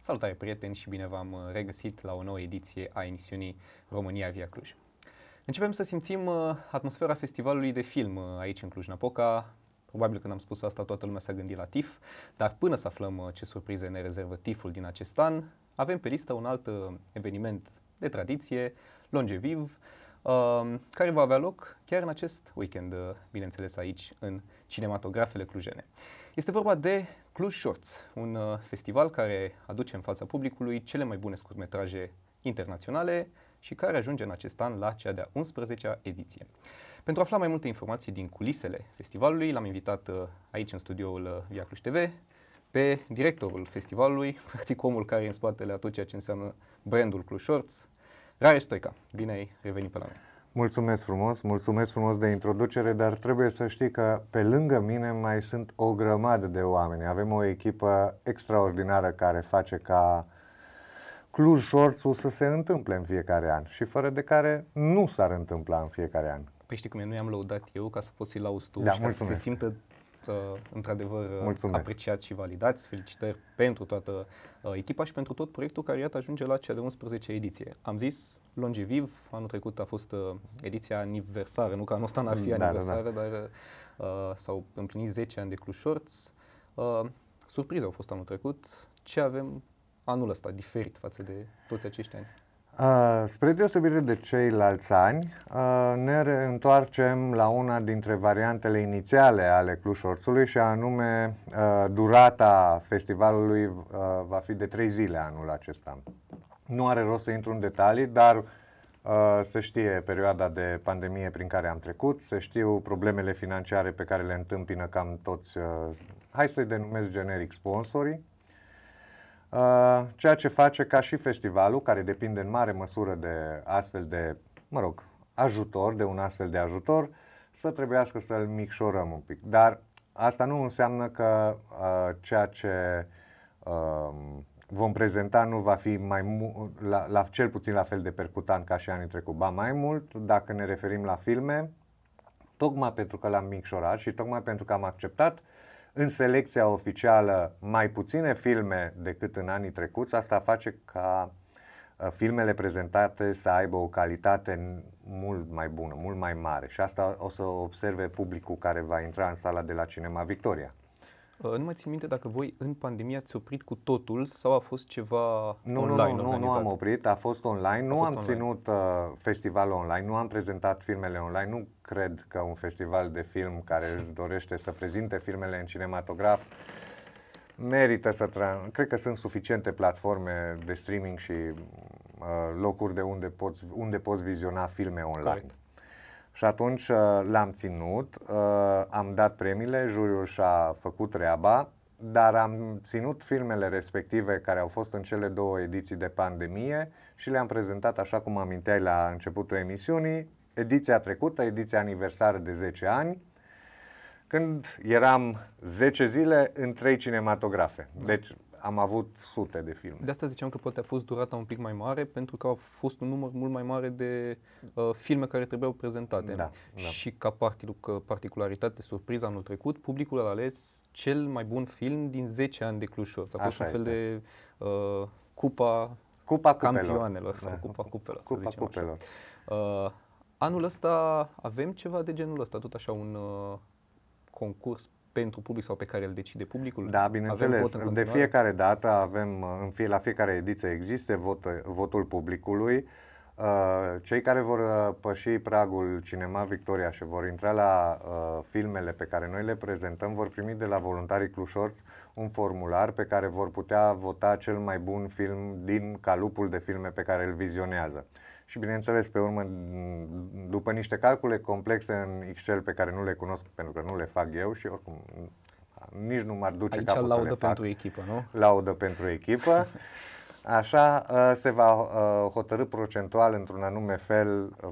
Salutare prieteni și bine v-am uh, regăsit la o nouă ediție a emisiunii România via Cluj. Începem să simțim uh, atmosfera festivalului de film uh, aici în Cluj-Napoca. Probabil când am spus asta toată lumea s-a gândit la TIF, dar până să aflăm ce surprize ne rezervă TIF-ul din acest an, avem pe listă un alt eveniment de tradiție, Longeviv, Um, care va avea loc chiar în acest weekend, uh, bineînțeles aici, în cinematografele clujene. Este vorba de Cluj Shorts, un uh, festival care aduce în fața publicului cele mai bune scurtmetraje internaționale și care ajunge în acest an la cea de-a 11-a ediție. Pentru a afla mai multe informații din culisele festivalului, l-am invitat uh, aici în studioul Via Cluj TV pe directorul festivalului, practic omul care e în spatele a tot ceea ce înseamnă brandul Cluj Shorts, Rare Stoica, bine ai revenit pe la noi. Mulțumesc frumos, mulțumesc frumos de introducere, dar trebuie să știi că pe lângă mine mai sunt o grămadă de oameni. Avem o echipă extraordinară care face ca Cluj Șorțul să se întâmple în fiecare an și fără de care nu s-ar întâmpla în fiecare an. Păi știi cum e, nu i-am lăudat eu ca să poți să-i lauzi tu da, și mulțumesc. ca să se simtă fost uh, într-adevăr Mulțumesc. apreciați și validați. Felicitări pentru toată uh, echipa și pentru tot proiectul care iată ajunge la cea de 11 ediție. Am zis longeviv, anul trecut a fost uh, ediția aniversară, nu că anul ăsta n-ar fi da, aniversară, da, da. dar uh, s-au împlinit 10 ani de Cluj Shorts. Uh, surprize au fost anul trecut. Ce avem anul ăsta diferit față de toți acești ani? Uh, spre deosebire de ceilalți ani, uh, ne întoarcem la una dintre variantele inițiale ale Clușorțului și anume uh, durata festivalului va fi de trei zile anul acesta. Nu are rost să intru în detalii, dar se știe perioada de pandemie prin care am trecut, se știu problemele financiare pe care le întâmpină cam toți, hai să-i denumesc generic, sponsorii, Uh, ceea ce face ca și festivalul, care depinde în mare măsură de astfel de, mă rog, ajutor, de un astfel de ajutor, să trebuiască să-l micșorăm un pic. Dar asta nu înseamnă că uh, ceea ce uh, vom prezenta nu va fi mai mu- la, la cel puțin la fel de percutant ca și anii trecuți, ba mai mult, dacă ne referim la filme, tocmai pentru că l-am micșorat și tocmai pentru că am acceptat uh, în selecția oficială mai puține filme decât în anii trecuți, asta face ca uh, filmele prezentate să aibă o calitate mult mai bună, mult mai mare și asta o să observe publicul care va intra în sala de la Cinema Victoria. Uh, nu mai țin minte dacă voi în pandemie ați oprit cu totul sau a fost ceva nu, online Nu, nu, nu, nu am oprit, a fost online. Nu fost am online. ținut uh, festivalul online, nu am prezentat filmele online. Nu cred că un festival de film care își dorește să prezinte filmele în cinematograf merită să... Tra- cred că sunt suficiente platforme de streaming și uh, locuri de unde poți, unde poți viziona filme online. Correct. Și atunci uh, l-am ținut, uh, am dat premiile, juriul și-a făcut treaba, dar am ținut filmele respective care au fost în cele două ediții de pandemie și le-am prezentat, așa cum aminteai la începutul emisiunii, ediția trecută, ediția aniversară de 10 ani, când eram 10 zile în 3 cinematografe. Deci am avut sute de filme. De asta ziceam că poate a fost durata un pic mai mare, pentru că a fost un număr mult mai mare de uh, filme care trebuiau prezentate. Da, da. Și ca particu- particularitate, surpriza anul trecut, publicul a ales cel mai bun film din 10 ani de Cluj-Șorț. A fost Așa un fel este. de uh, cupa, cupa campioanelor sau da. cupa cupelor. Cupa să zicem cupelor. Așa. Uh, anul ăsta avem ceva de genul ăsta, tot așa un... Uh, concurs pentru public sau pe care îl decide publicul? Da, bineînțeles. De fiecare dată avem, în fie, la fiecare ediție există vot, votul publicului. Uh, cei care vor uh, păși pragul Cinema Victoria și vor intra la uh, filmele pe care noi le prezentăm vor primi de la voluntarii Clușorți un formular pe care vor putea vota cel mai bun film din calupul de filme pe care îl vizionează și bineînțeles pe urmă după niște calcule complexe în Excel pe care nu le cunosc pentru că nu le fac eu și oricum nici nu m-ar duce Aici capul laudă să le fac. pentru echipă, nu? Laudă pentru echipă. Așa ă, se va ă, hotărâ procentual într-un anume fel ă,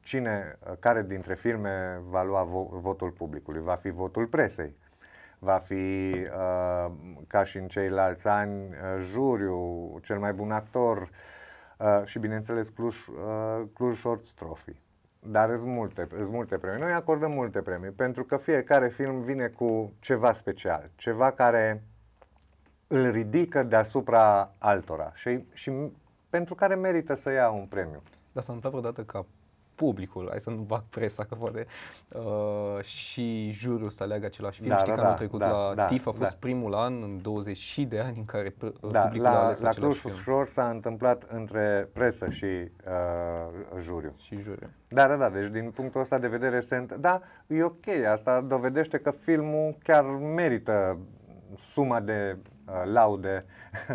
cine, care dintre firme va lua votul publicului. Va fi votul presei, va fi, ca și în ceilalți ani, juriu, cel mai bun actor, Uh, și bineînțeles Cluj, uh, Cluj Shorts Trophy. Dar sunt multe, sunt multe premii. Noi acordăm multe premii pentru că fiecare film vine cu ceva special, ceva care îl ridică deasupra altora și, și pentru care merită să ia un premiu. Dar s-a întâmplat vreodată ca publicul, hai să nu bag presa că poate uh, și juriul să aleagă același film. Da, Știi da, că anul da, trecut da, la da, TIF a da. fost da. primul an în 20 și de ani în care da, publicul la, a ales la același Cluj Ușor s-a întâmplat între presă și uh, juriu. Și juriu. Da, da, da, deci din punctul ăsta de vedere sunt, da, e ok, asta dovedește că filmul chiar merită suma de uh, laude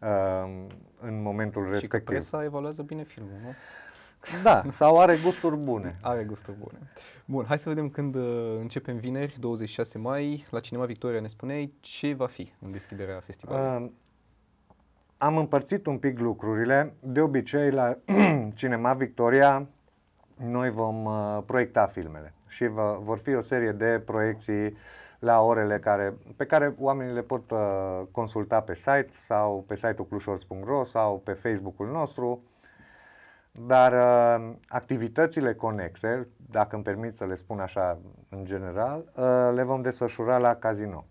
uh, în momentul și respectiv. Și că presa evaluează bine filmul, nu? Da, sau are gusturi bune. Are gusturi bune. Bun, hai să vedem când uh, începem vineri, 26 mai, la Cinema Victoria ne spuneai ce va fi în deschiderea festivalului. Uh, am împărțit un pic lucrurile. De obicei, la Cinema Victoria, noi vom uh, proiecta filmele și vă, vor fi o serie de proiecții la orele care, pe care oamenii le pot uh, consulta pe site sau pe site-ul clujors.ro sau pe Facebook-ul nostru. Uh, dar uh, activitățile conexe, dacă îmi permit să le spun așa în general, uh, le vom desfășura la casino,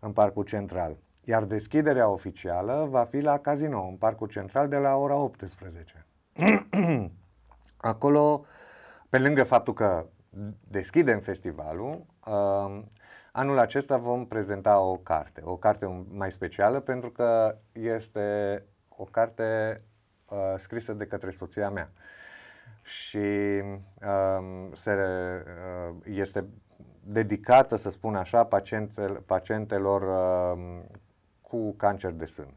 în Parcul Central. Iar deschiderea oficială va fi la casino, în Parcul Central, de la ora 18. Acolo, pe lângă faptul că deschidem festivalul, uh, anul acesta vom prezenta o carte, o carte mai specială pentru că este o carte uh, scrisă de către soția mea. Și uh, se, uh, este dedicată, să spun așa, pacientel, pacientelor uh, cu cancer de sân.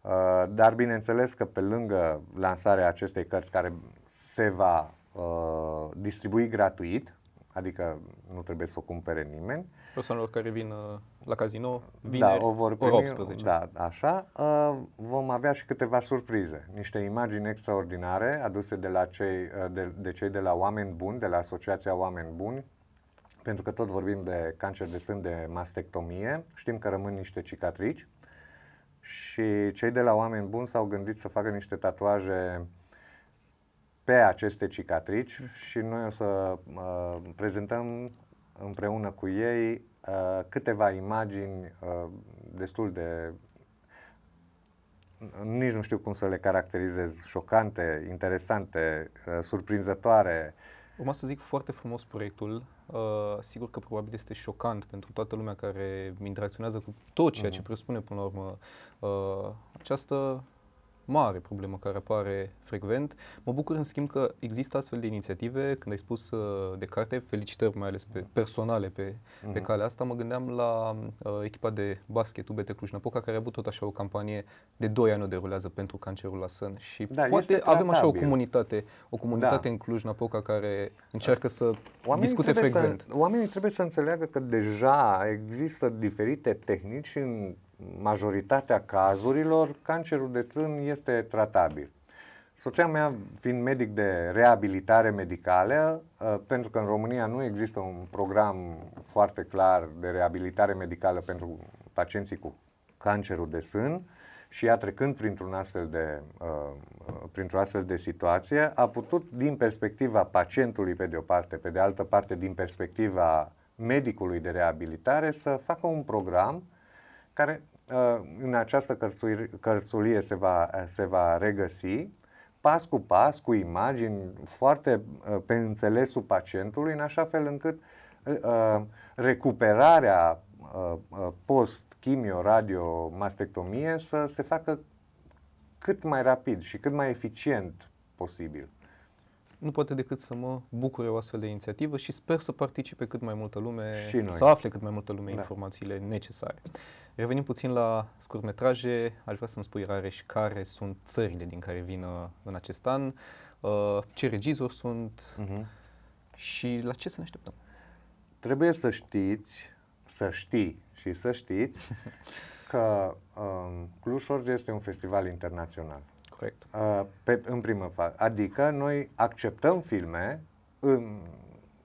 Uh, dar bineînțeles că pe lângă lansarea acestei cărți care se va uh, distribui gratuit, adică nu trebuie să o cumpere nimeni. Persoanelor care vin uh, la casino, da, vineri, da, o vor primi, 18. Da, așa. Uh, vom avea și câteva surprize, niște imagini extraordinare aduse de, la cei, uh, de, de cei de la Oameni Buni, de la Asociația Oameni Buni, pentru că tot vorbim de cancer de sân, de mastectomie, știm că rămân niște cicatrici și cei de la Oameni Buni s-au gândit să facă niște tatuaje pe aceste cicatrici și noi o să uh, prezentăm împreună cu ei uh, câteva imagini uh, destul de nici nu știu cum să le caracterizez, șocante, interesante, uh, surprinzătoare. Urma să zic foarte frumos proiectul, Uh, sigur că probabil este șocant pentru toată lumea care interacționează cu tot ceea ce mhm. presupune până la urmă uh, această mare problemă care apare frecvent. Mă bucur în schimb că există astfel de inițiative, când ai spus uh, de carte, felicitări mai ales pe mm-hmm. personale pe, uh-huh. pe mm-hmm. calea asta, mă gândeam la uh, echipa de basket UBT Cluj-Napoca care a avut tot așa o campanie de 2 ani o derulează pentru cancerul la sân și da, poate avem așa o comunitate, o comunitate da. în Cluj-Napoca care încearcă să oamenii discute frecvent. Să, oamenii trebuie să înțeleagă că deja există diferite tehnici în majoritatea cazurilor, cancerul de sân este tratabil. Soția mea, fiind medic de reabilitare medicală, ă, pentru că în România nu există un program foarte clar de reabilitare medicală pentru pacienții cu cancerul de sân, și ea trecând printr-un astfel de, ă, printr-o astfel de situație, a putut din perspectiva pacientului pe de o parte, pe de altă parte din perspectiva medicului de reabilitare să facă un program care uh, în această cărțulie se va, uh, se va regăsi pas cu pas, cu imagini foarte uh, pe înțelesul pacientului, în așa fel încât recuperarea post-chimio-radio-mastectomie să se facă cât mai rapid și cât mai eficient posibil nu poate decât să mă bucure o astfel de inițiativă și sper să participe cât mai multă lume, și noi. să afle cât mai multă lume da. informațiile necesare. Revenim puțin la scurtmetraje, aș vrea să-mi spui, Rareș, care sunt țările din care vin uh, în acest an, uh, ce regizori sunt uh-huh. și la ce să ne așteptăm. Trebuie să știți, să știi și să știți că um, uh, Cluj-Orge este un festival internațional. Corect. Uh, pe, în primă fază. Adică noi acceptăm filme în,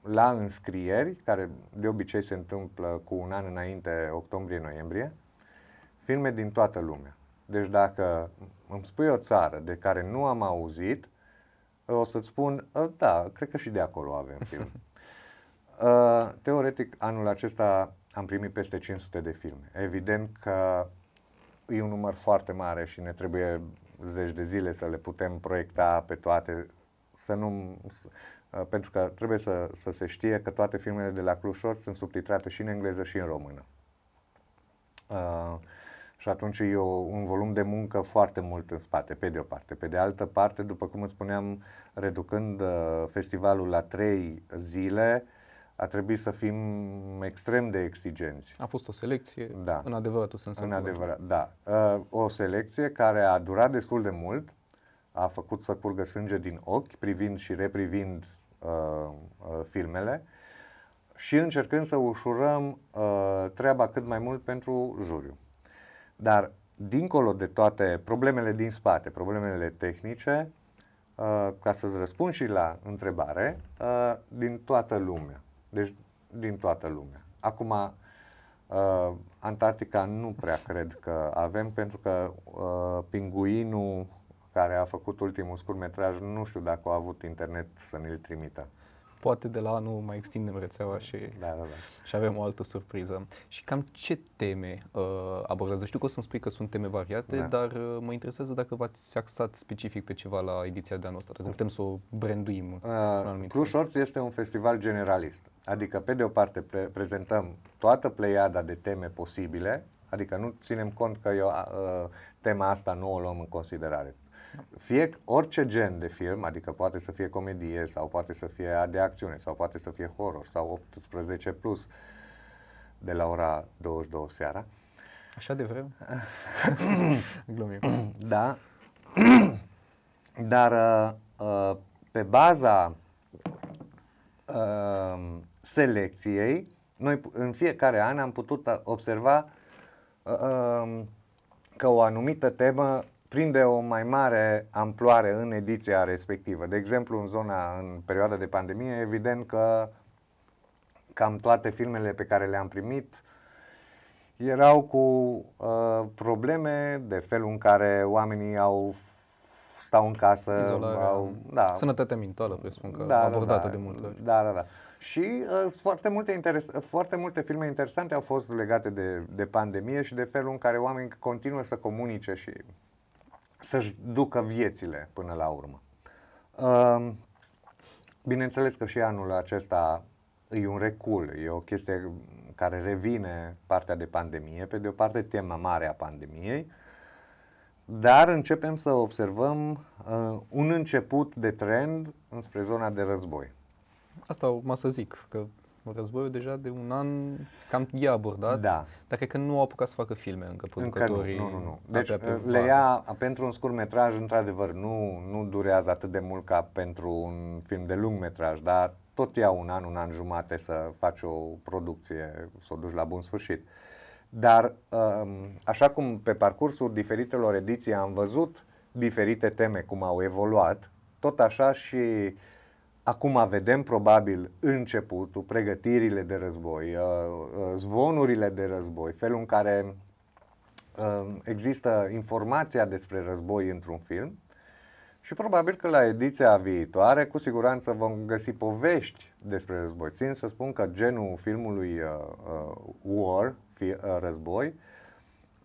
la înscrieri, care de obicei se întâmplă cu un an înainte, octombrie-noiembrie, filme din toată lumea. Deci dacă îmi spui o țară de care nu am auzit, o să-ți spun, ă, da, cred că și de acolo avem film. Uh, teoretic, anul acesta am primit peste 500 de filme. Evident că e un număr foarte mare și ne trebuie zeci de zile să le putem proiecta pe toate, să nu, uh, pentru că trebuie să, să se știe că toate filmele de la Cluj Short sunt subtitrate și în engleză și în română. Uh, și atunci e o, un volum de muncă foarte mult în spate, pe de o parte. Pe de altă parte, după cum îți spuneam, reducând uh, festivalul la trei zile, a trebuit să fim extrem de exigenți. A fost o selecție da. în adevăratul sens. În adevărat, da. Uh, o selecție care a durat destul de mult, a făcut să curgă sânge din ochi, privind și reprivind uh, uh, filmele și încercând să ușurăm uh, treaba cât mai mult pentru juriu. Dar, dincolo de toate problemele din spate, problemele tehnice, Uh, ca să-ți răspund și la întrebare, uh, din toată lumea. Deci din toată lumea. Acum, uh, Antarctica nu prea cred că avem, pentru că uh, pinguinul care a făcut ultimul scurtmetraj, nu știu dacă a avut internet să ne-l trimită poate de la anul mai extindem rețeaua și, da, da, da. și avem o altă surpriză. Și cam ce teme uh, abordează? Știu că o să-mi spui că sunt teme variate, da. dar uh, mă interesează dacă v-ați axat specific pe ceva la ediția de anul ăsta, dacă putem să o branduim. Uh, Cluj Orți este un festival generalist, adică pe de o parte pre- prezentăm toată pleiada de teme posibile, Adică nu ținem cont că eu, uh, tema asta nu o luăm în considerare. Fie orice gen de film, adică poate să fie comedie sau poate să fie de acțiune sau poate să fie horror sau 18 plus de la ora 22 seara. Așa de vreme? Glumim. Da. Dar uh, uh, pe baza uh, selecției, noi în fiecare an am putut observa uh, um, că o anumită temă prinde o mai mare amploare în ediția respectivă. De exemplu, în zona, în perioada de pandemie, evident că cam toate filmele pe care le-am primit erau cu uh, probleme de felul în care oamenii au stau în casă, Izolare, au, da. sănătatea mentală, presupun că da, abordată da, da. de multe ori. Da, da, da. Și uh, foarte, multe interes- foarte multe filme interesante au fost legate de, de pandemie și de felul în care oamenii continuă să comunice și să-și ducă viețile până la urmă. Bineînțeles că și anul acesta e un recul, e o chestie care revine partea de pandemie, pe de o parte tema mare a pandemiei, dar începem să observăm uh, un început de trend înspre zona de război. Asta o să zic, că războiul deja de un an cam i-a abordat, da. dar cred că nu au apucat să facă filme încă producătorii. Încă nu, nu, nu. Deci uh, le ia pentru un scurt metraj, într-adevăr, nu, nu durează atât de mult ca pentru un film de lung metraj, dar tot ia un an, un an jumate să faci o producție, să o duci la bun sfârșit. Dar um, așa cum pe parcursul diferitelor ediții am văzut diferite teme cum au evoluat, tot așa și Acum vedem probabil începutul, pregătirile de război, uh, uh, zvonurile de război, felul în care uh, există informația despre război într-un film și probabil că la ediția viitoare cu siguranță vom găsi povești despre război. Țin să spun că genul filmului War, război,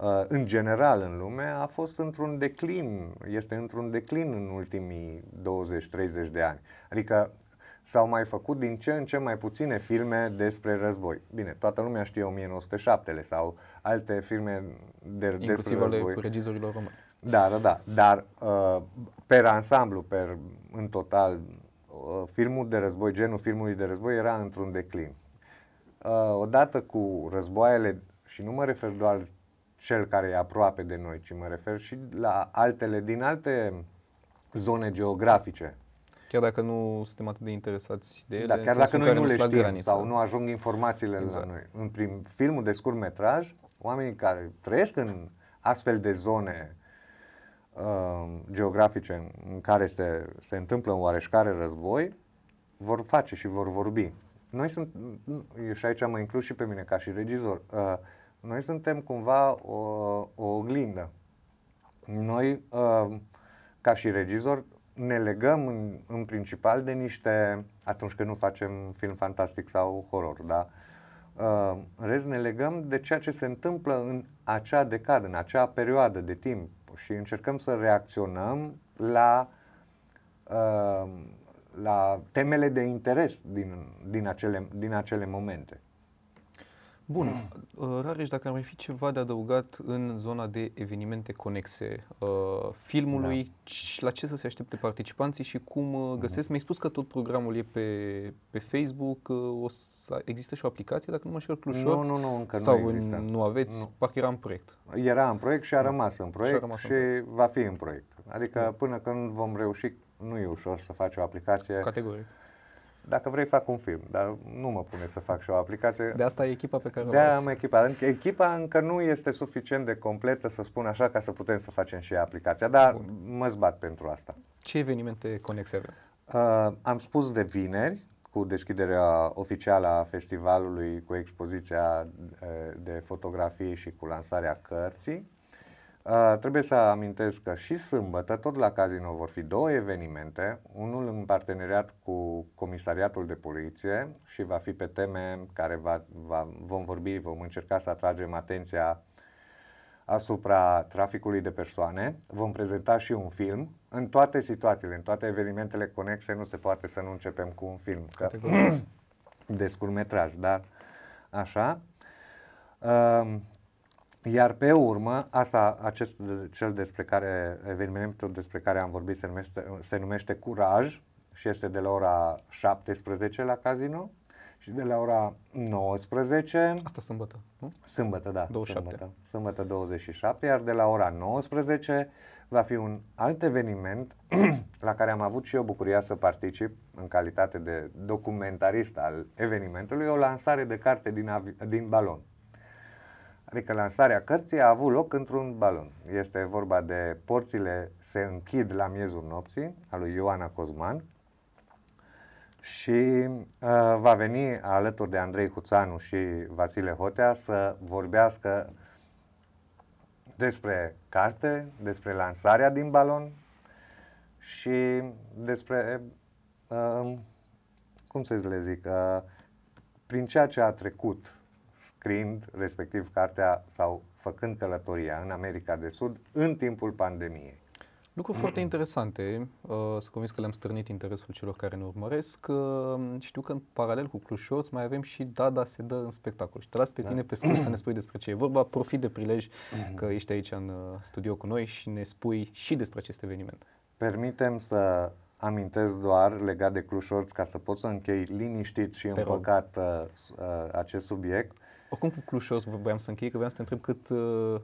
Uh, în general în lume a fost într-un declin, este într-un declin în ultimii 20-30 de ani. Adică s-au mai făcut din ce în ce mai puține filme despre război. Bine, toată lumea știe 1907-le sau alte filme de, despre ale război. Inclusiv regizorilor români. Da, da, da. Dar uh, per ansamblu, per, în total, uh, filmul de război, genul filmului de război era într-un declin. Uh, odată cu războaiele, și nu mă refer doar cel care e aproape de noi, ci mă refer și la altele din alte zone geografice. Chiar dacă nu suntem atât de interesați de ele. Da, chiar dacă noi nu le știm graniță. sau nu ajung informațiile exact. la noi. În prim, filmul de scurt metraj, oamenii care trăiesc în astfel de zone uh, geografice în care se, se întâmplă un oareșcare război, vor face și vor vorbi. Noi sunt, și aici mă inclus și pe mine ca și regizor, uh, noi suntem cumva o, o oglindă. Noi, ă, ca și regizor, ne legăm în, în principal de niște, atunci când nu facem film fantastic sau horror, da? Ă, în rest, ne legăm de ceea ce se întâmplă în acea decadă, în acea perioadă de timp și încercăm să reacționăm la, ă, la temele de interes din, din, acele, din acele momente. Bun. Mm. Uh, Rareș, dacă ar mai fi ceva de adăugat în zona de evenimente conexe uh, filmului, da. la ce să se aștepte participanții și cum uh, mm-hmm. găsesc? Mm. Mi-ai spus că tot programul e pe, pe Facebook, uh, o să, există și o aplicație, dacă nu mă știu, Cluj Nu, nu, nu, încă sau nu există. nu aveți, nu. parcă era în proiect. Era în proiect și a mm. rămas în proiect și, rămas și în proiect. va fi în proiect. Adică mm. până când vom reuși, nu e ușor să faci o aplicație. Categoric dacă vrei fac un film, dar nu mă pune să fac și o aplicație. De asta e echipa pe care o De am echipa. Echipa încă nu este suficient de completă, să spun așa, ca să putem să facem și aplicația, dar Bun. mă zbat pentru asta. Ce evenimente conexe avem? Uh, am spus de vineri, cu deschiderea oficială a festivalului, cu expoziția uh, de fotografie și cu lansarea cărții. Uh, trebuie să amintesc că și sâmbătă, tot la casino, vor fi două evenimente, unul în parteneriat cu Comisariatul de Poliție și va fi pe teme care va, va, vom vorbi, vom încerca să atragem atenția asupra traficului de persoane. Vom prezenta și un film. În toate situațiile, în toate evenimentele conexe, nu se poate să nu începem cu un film. Că, de scurmetraj, dar așa. Uh, iar pe urmă, asta, acest, cel despre care, evenimentul despre care am vorbit se numește, se numește Curaj și este de la ora 17 la casino și de la ora 19. Asta sâmbătă, nu? Sâmbătă, da. 27. Sâmbătă, sâmbătă 27, iar de la ora 19 va fi un alt eveniment la care am avut și eu bucuria să particip în calitate de documentarist al evenimentului, o lansare de carte din, avi- din balon. Adică lansarea cărții a avut loc într-un balon. Este vorba de Porțile se închid la miezul nopții, a lui Ioana Cozman. Și uh, va veni alături de Andrei Cuțanu și Vasile Hotea să vorbească despre carte, despre lansarea din balon și despre, uh, um, cum să le zic, uh, prin ceea ce a trecut scriind respectiv cartea sau făcând călătoria în America de Sud în timpul pandemiei. Lucruri mm foarte interesante, uh, sunt convins că le-am strânit interesul celor care ne urmăresc. Uh, știu că în paralel cu Clușorț mai avem și Dada se dă în spectacol. Și te las pe da. tine pe scurt să ne spui despre ce e vorba. Profit de prilej mm-hmm. că ești aici în uh, studio cu noi și ne spui și despre acest eveniment. Permitem să amintesc doar legat de Clușorț ca să pot să închei liniștit și împăcat uh, uh, acest subiect. Oricum cu Clușos voiam să închei, că voiam să te întreb cât uh,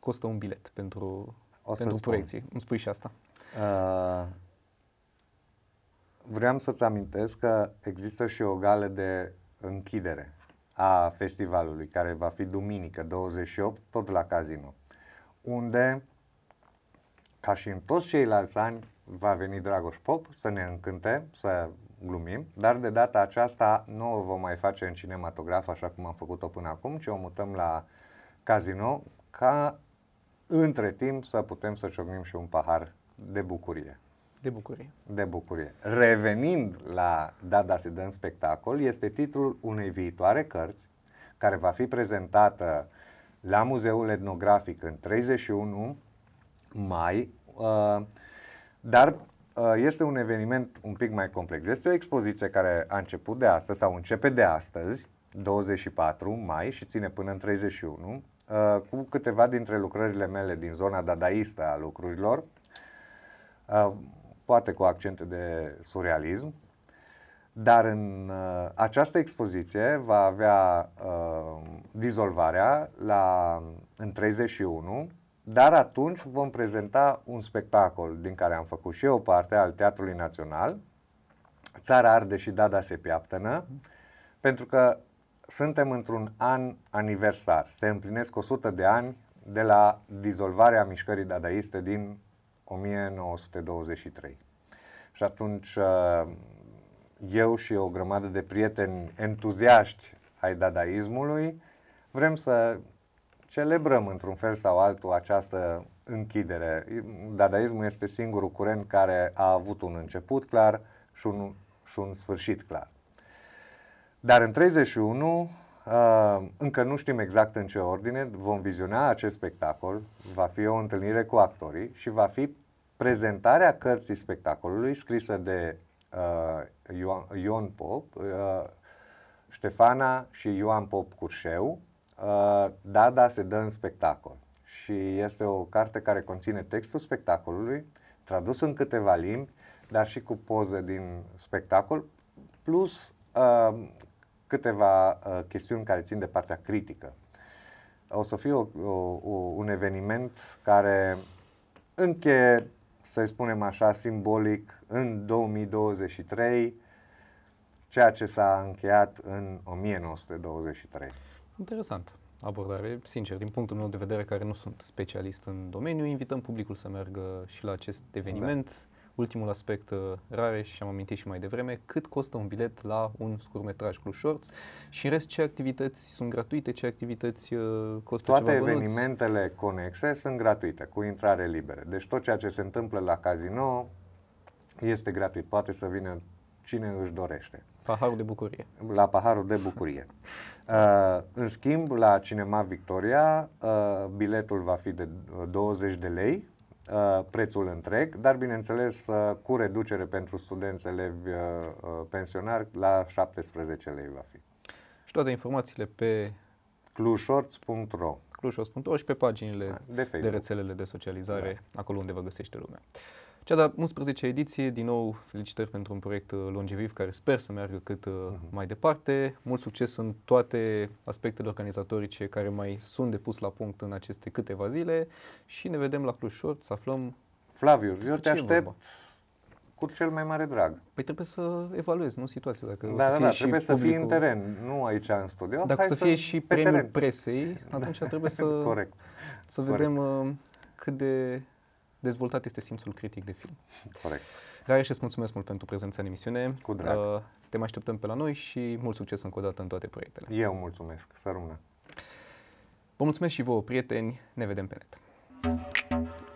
costă un bilet pentru, o pentru spun. proiecții. Îmi spui și asta. Uh, vreau să-ți amintesc că există și o gală de închidere a festivalului, care va fi duminică 28, tot la casino, unde, ca și în toți ceilalți ani, va veni Dragoș Pop să ne încânte, să glumim, dar de data aceasta nu o vom mai face în cinematograf așa cum am făcut-o până acum, ci o mutăm la casino ca între timp să putem să ciocnim și un pahar de bucurie. De bucurie. De bucurie. Revenind la Dada da, se dă în spectacol, este titlul unei viitoare cărți care va fi prezentată la Muzeul Etnografic în 31 mai, uh, dar Uh, este un eveniment un pic mai complex. Este o expoziție care a început de astăzi sau începe de astăzi, 24 mai și ține până în 31, uh, cu câteva dintre lucrările mele din zona dadaistă a lucrurilor, uh, poate cu accente de surrealism, dar în această expoziție va avea dizolvarea la, în 31 dar atunci vom prezenta un spectacol din care am făcut și eu parte al Teatrului Național, Țara arde și Dada se piaptănă, pentru că suntem într-un an aniversar. Se împlinesc 100 de ani de la dizolvarea mișcării dadaiste din 1923. Și atunci uh, eu și o grămadă de prieteni entuziaști ai dadaismului vrem să celebrăm într-un fel sau altul această închidere. Dadaismul este singurul curent care a avut un început clar și un, și un sfârșit clar. Dar în 31 uh, încă nu știm exact în ce ordine, vom viziona acest spectacol, va fi o întâlnire cu actorii și va fi prezentarea cărții spectacolului scrisă de uh, Ion, Ion Pop, uh, Ștefana și Ioan Pop Curșeu, Uh, da, da, se dă în spectacol. Și este o carte care conține textul spectacolului, tradus în câteva limbi, dar și cu poze din spectacol, plus uh, câteva uh, chestiuni care țin de partea critică. O să fie o, o, o, un eveniment care încheie, să spunem așa, simbolic în 2023 ceea ce s-a încheiat în 1923. Interesant abordare, sincer, din punctul meu de vedere, care nu sunt specialist în domeniu, invităm publicul să meargă și la acest eveniment. Da. Ultimul aspect uh, rare și am amintit și mai devreme, cât costă un bilet la un scurtmetraj cu shorts și în rest ce activități sunt gratuite, ce activități uh, costă Toate ceva bănuți? evenimentele conexe sunt gratuite, cu intrare liberă. Deci tot ceea ce se întâmplă la casino este gratuit. Poate să vină cine își dorește. Paharul de bucurie. La paharul de bucurie. Uh, în schimb, la Cinema Victoria, uh, biletul va fi de 20 uh, de lei, uh, prețul întreg, dar bineînțeles uh, cu reducere pentru studenți, elevi, uh, uh pensionari, la 17 lei va fi. Și toate informațiile pe clujshorts.ro clujshorts.ro și pe paginile de, de rețelele de socializare, da. acolo unde vă găsește lumea. Cea de-a 11 ediție, din nou, felicitări pentru un proiect uh, longeviv care sper să meargă cât uh-huh. mai departe. Mult succes în toate aspectele organizatorice care mai sunt depus la punct în aceste câteva zile și ne vedem la Cluj Short, să aflăm... Flavius, eu te aștept vorba cu cel mai mare drag. Păi trebuie să evaluezi, nu situația. Dacă da, să da, fie da, și trebuie publicul, să fii în teren, nu aici în studio. Dacă să, să fie și premiul teren. presei, atunci trebuie să, Corect. să vedem Corect. Uh, cât de dezvoltat este simțul critic de film. Corect. și îți mulțumesc mult pentru prezența în emisiune. Cu drag. Uh, te mai așteptăm pe la noi și mult succes încă o dată în toate proiectele. Eu mulțumesc. Să rămână. Vă mulțumesc și vouă, prieteni. Ne vedem pe net. thank you